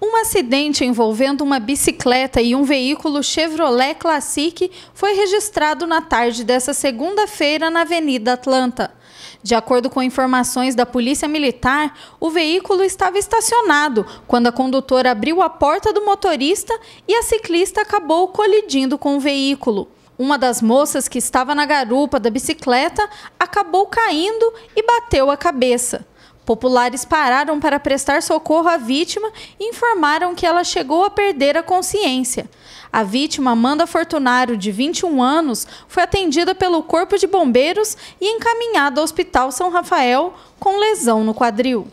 Um acidente envolvendo uma bicicleta e um veículo Chevrolet Classic foi registrado na tarde desta segunda-feira na Avenida Atlanta. De acordo com informações da Polícia Militar, o veículo estava estacionado quando a condutora abriu a porta do motorista e a ciclista acabou colidindo com o veículo. Uma das moças que estava na garupa da bicicleta acabou caindo e bateu a cabeça. Populares pararam para prestar socorro à vítima e informaram que ela chegou a perder a consciência. A vítima, Amanda Fortunário, de 21 anos, foi atendida pelo Corpo de Bombeiros e encaminhada ao Hospital São Rafael com lesão no quadril.